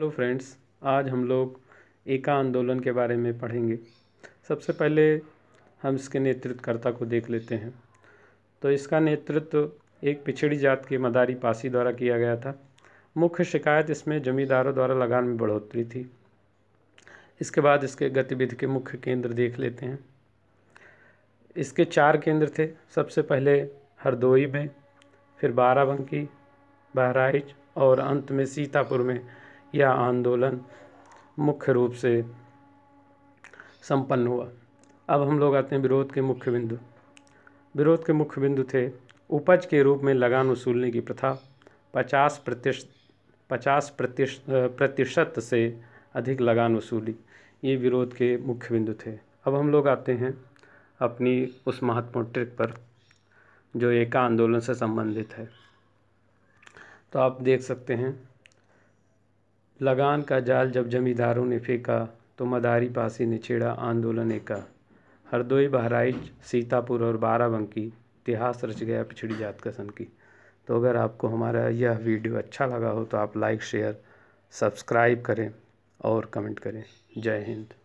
hello friends आज हम लोग एका आंदोलन के बारे में पढ़ेंगे सबसे पहले हम इसके नेतृत्वकर्ता को देख लेते हैं तो इसका नेतृत्व एक पिछड़ी जात के मदारी पासी द्वारा किया गया था मुख्य शिकायत इसमें जमींदारों द्वारा लगान में बढ़ोतरी थी इसके बाद इसके गतिविधि के मुख्य केंद्र देख लेते हैं इसके चार केंद्र थे सबसे पहले हरदोई में फिर बाराबंकी बहराइच और अंत में सीतापुर में यह आंदोलन मुख्य रूप से संपन्न हुआ अब हम लोग आते हैं विरोध के मुख्य बिंदु विरोध के मुख्य बिंदु थे उपज के रूप में लगान वसूलने की प्रथा पचास प्रतिशत पचास प्रतिशत से अधिक लगान वसूली ये विरोध के मुख्य बिंदु थे अब हम लोग आते हैं अपनी उस महत्वपूर्ण ट्रिक पर जो एका आंदोलन से संबंधित है तो आप देख सकते हैं लगान का जाल जब जमींदारों ने फेंका तो मदारी पासी ने छेड़ा आंदोलन एका हरदोई बहराइच सीतापुर और बाराबंकी इतिहास रच गया पिछड़ी जात का सन की तो अगर आपको हमारा यह वीडियो अच्छा लगा हो तो आप लाइक शेयर सब्सक्राइब करें और कमेंट करें जय हिंद